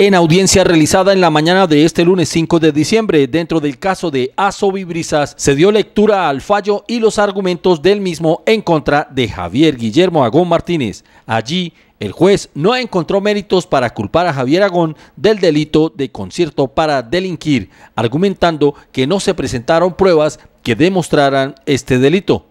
En audiencia realizada en la mañana de este lunes 5 de diciembre, dentro del caso de Asobi Brisas, se dio lectura al fallo y los argumentos del mismo en contra de Javier Guillermo Agón Martínez. Allí, el juez no encontró méritos para culpar a Javier Agón del delito de concierto para delinquir, argumentando que no se presentaron pruebas que demostraran este delito.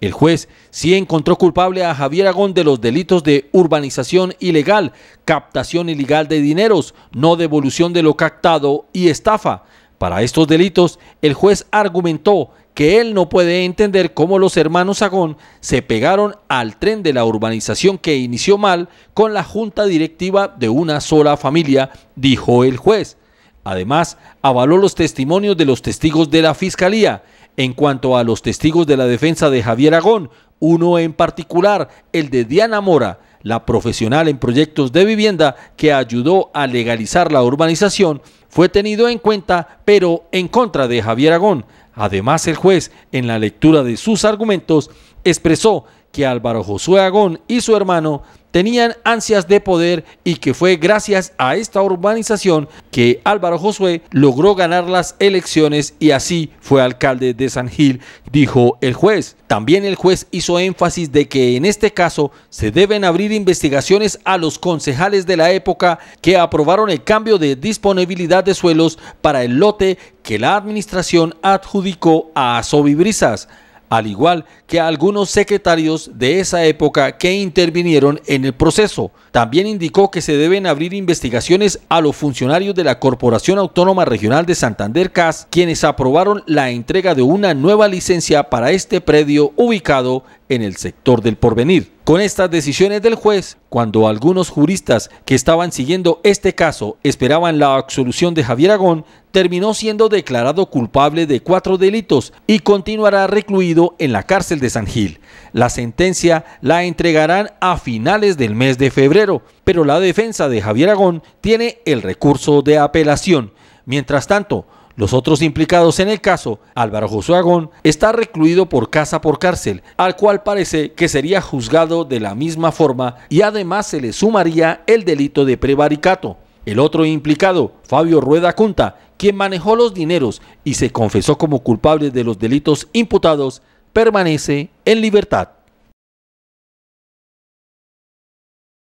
El juez sí encontró culpable a Javier Agón de los delitos de urbanización ilegal, captación ilegal de dineros, no devolución de lo captado y estafa. Para estos delitos, el juez argumentó que él no puede entender cómo los hermanos Agón se pegaron al tren de la urbanización que inició mal con la junta directiva de una sola familia, dijo el juez. Además, avaló los testimonios de los testigos de la Fiscalía, en cuanto a los testigos de la defensa de Javier Agón, uno en particular, el de Diana Mora, la profesional en proyectos de vivienda que ayudó a legalizar la urbanización, fue tenido en cuenta, pero en contra de Javier Agón. Además, el juez, en la lectura de sus argumentos, expresó que Álvaro Josué Agón y su hermano tenían ansias de poder y que fue gracias a esta urbanización que Álvaro Josué logró ganar las elecciones y así fue alcalde de San Gil, dijo el juez. También el juez hizo énfasis de que en este caso se deben abrir investigaciones a los concejales de la época que aprobaron el cambio de disponibilidad de suelos para el lote que la administración adjudicó a Brisas al igual que algunos secretarios de esa época que intervinieron en el proceso. También indicó que se deben abrir investigaciones a los funcionarios de la Corporación Autónoma Regional de Santander CAS, quienes aprobaron la entrega de una nueva licencia para este predio ubicado en el sector del porvenir. Con estas decisiones del juez, cuando algunos juristas que estaban siguiendo este caso esperaban la absolución de Javier Agón, terminó siendo declarado culpable de cuatro delitos y continuará recluido en la cárcel de San Gil. La sentencia la entregarán a finales del mes de febrero, pero la defensa de Javier Agón tiene el recurso de apelación. Mientras tanto, los otros implicados en el caso, Álvaro Josuagón, Agón, está recluido por casa por cárcel, al cual parece que sería juzgado de la misma forma y además se le sumaría el delito de prevaricato. El otro implicado, Fabio Rueda Cunta, quien manejó los dineros y se confesó como culpable de los delitos imputados, permanece en libertad.